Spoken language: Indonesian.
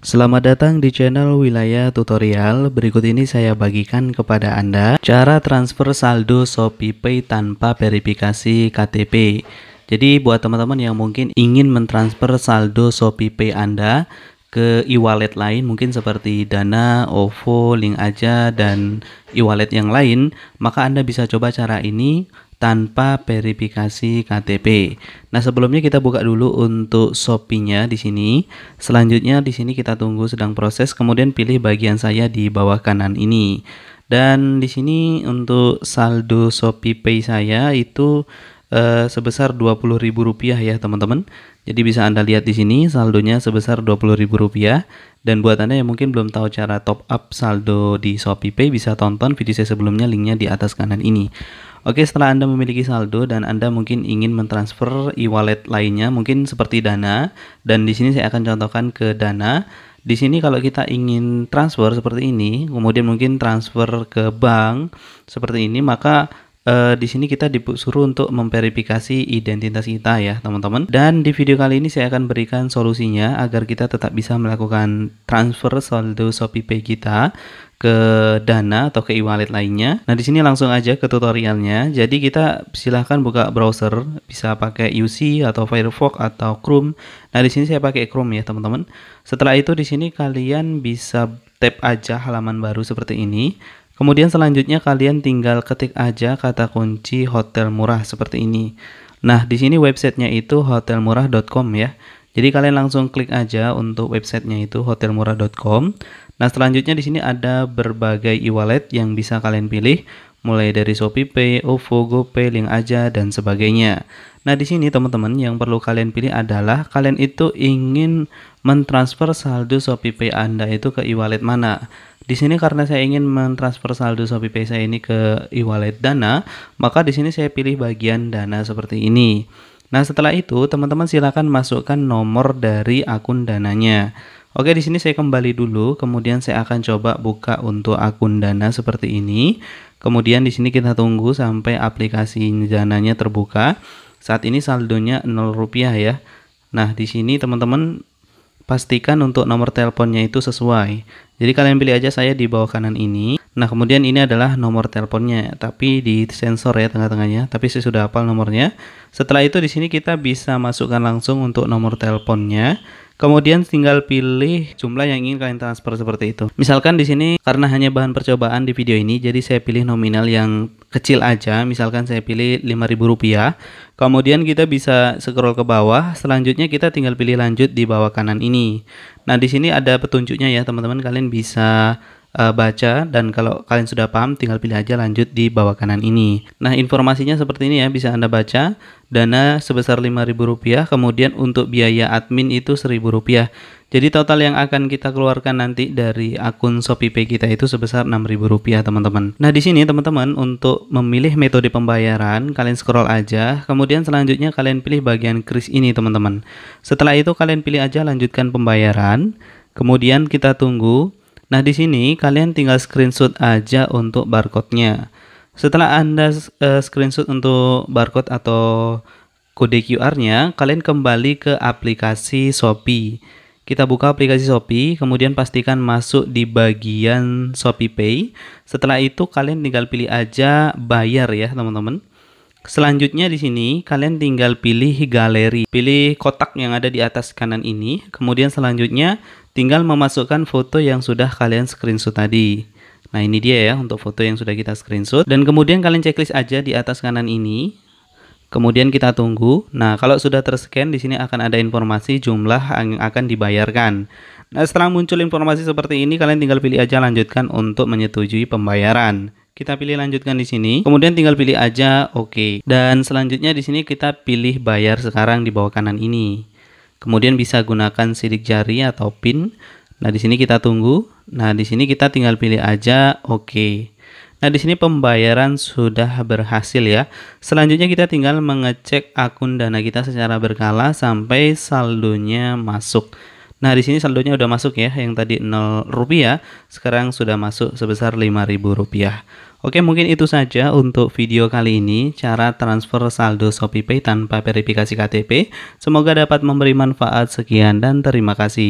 Selamat datang di channel Wilayah Tutorial. Berikut ini saya bagikan kepada Anda cara transfer saldo ShopeePay tanpa verifikasi KTP. Jadi buat teman-teman yang mungkin ingin mentransfer saldo ShopeePay Anda ke e-wallet lain mungkin seperti Dana, OVO, Link aja dan e-wallet yang lain, maka Anda bisa coba cara ini tanpa verifikasi KTP. Nah, sebelumnya kita buka dulu untuk Shopee-nya di sini. Selanjutnya di sini kita tunggu sedang proses, kemudian pilih bagian saya di bawah kanan ini. Dan di sini untuk saldo Shopee Pay saya itu eh, sebesar Rp20.000 ya teman-teman. Jadi bisa Anda lihat di sini saldonya sebesar Rp20.000 dan buat Anda yang mungkin belum tahu cara top up saldo di Shopee Pay bisa tonton video saya sebelumnya linknya di atas kanan ini. Oke, setelah Anda memiliki saldo dan Anda mungkin ingin mentransfer e-wallet lainnya, mungkin seperti Dana, dan di sini saya akan contohkan ke Dana. Di sini kalau kita ingin transfer seperti ini, kemudian mungkin transfer ke bank seperti ini, maka Uh, di sini kita disuruh untuk memverifikasi identitas kita ya teman-teman dan di video kali ini saya akan berikan solusinya agar kita tetap bisa melakukan transfer saldo ShopeePay kita ke Dana atau ke e-wallet lainnya. Nah, di sini langsung aja ke tutorialnya. Jadi kita silahkan buka browser, bisa pakai UC atau Firefox atau Chrome. Nah, di sini saya pakai Chrome ya, teman-teman. Setelah itu di sini kalian bisa tap aja halaman baru seperti ini. Kemudian selanjutnya kalian tinggal ketik aja kata kunci hotel murah seperti ini. Nah, di sini websitenya itu hotelmurah.com ya. Jadi kalian langsung klik aja untuk websitenya itu hotelmurah.com. Nah, selanjutnya di sini ada berbagai e-wallet yang bisa kalian pilih, mulai dari ShopeePay, OVO, GoPay, Link Aja, dan sebagainya. Nah, di sini teman-teman yang perlu kalian pilih adalah kalian itu ingin mentransfer saldo ShopeePay Anda itu ke e-wallet mana. Di sini karena saya ingin mentransfer saldo Shopee Pay saya ini ke e-wallet Dana, maka di sini saya pilih bagian Dana seperti ini. Nah, setelah itu teman-teman silakan masukkan nomor dari akun dananya. Oke, di sini saya kembali dulu, kemudian saya akan coba buka untuk akun Dana seperti ini. Kemudian di sini kita tunggu sampai aplikasi dananya terbuka. Saat ini saldonya 0 rupiah ya. Nah, di sini teman-teman pastikan untuk nomor teleponnya itu sesuai. Jadi kalian pilih aja saya di bawah kanan ini. Nah, kemudian ini adalah nomor teleponnya, tapi di sensor ya tengah-tengahnya. Tapi saya sudah hafal nomornya. Setelah itu di sini kita bisa masukkan langsung untuk nomor teleponnya. Kemudian tinggal pilih jumlah yang ingin kalian transfer seperti itu. Misalkan di sini karena hanya bahan percobaan di video ini, jadi saya pilih nominal yang kecil aja. Misalkan saya pilih Rp5.000. Kemudian kita bisa scroll ke bawah. Selanjutnya kita tinggal pilih lanjut di bawah kanan ini. Nah, di sini ada petunjuknya ya, teman-teman. Kalian bisa uh, baca dan kalau kalian sudah paham tinggal pilih aja lanjut di bawah kanan ini. Nah, informasinya seperti ini ya, bisa Anda baca. Dana sebesar Rp5.000, kemudian untuk biaya admin itu Rp1.000. Jadi total yang akan kita keluarkan nanti dari akun ShopeePay kita itu sebesar Rp6.000 teman-teman. Nah di sini teman-teman untuk memilih metode pembayaran kalian scroll aja, kemudian selanjutnya kalian pilih bagian kris ini teman-teman. Setelah itu kalian pilih aja lanjutkan pembayaran, kemudian kita tunggu Nah, di sini kalian tinggal screenshot aja untuk barcode-nya. Setelah Anda uh, screenshot untuk barcode atau kode QR-nya, kalian kembali ke aplikasi Shopee. Kita buka aplikasi Shopee, kemudian pastikan masuk di bagian Shopee Pay. Setelah itu kalian tinggal pilih aja bayar ya, teman-teman. Selanjutnya di sini kalian tinggal pilih galeri. Pilih kotak yang ada di atas kanan ini. Kemudian selanjutnya tinggal memasukkan foto yang sudah kalian screenshot tadi. Nah ini dia ya untuk foto yang sudah kita screenshot. Dan kemudian kalian checklist aja di atas kanan ini. Kemudian kita tunggu. Nah kalau sudah terscan di sini akan ada informasi jumlah yang akan dibayarkan. Nah setelah muncul informasi seperti ini kalian tinggal pilih aja lanjutkan untuk menyetujui pembayaran kita pilih lanjutkan di sini. Kemudian tinggal pilih aja oke. Okay. Dan selanjutnya di sini kita pilih bayar sekarang di bawah kanan ini. Kemudian bisa gunakan sidik jari atau pin. Nah, di sini kita tunggu. Nah, di sini kita tinggal pilih aja oke. Okay. Nah, di sini pembayaran sudah berhasil ya. Selanjutnya kita tinggal mengecek akun dana kita secara berkala sampai saldonya masuk. Nah, di sini saldonya udah masuk ya, yang tadi 0 rupiah, sekarang sudah masuk sebesar 5000 rupiah. Oke, mungkin itu saja untuk video kali ini, cara transfer saldo ShopeePay tanpa verifikasi KTP. Semoga dapat memberi manfaat. Sekian dan terima kasih.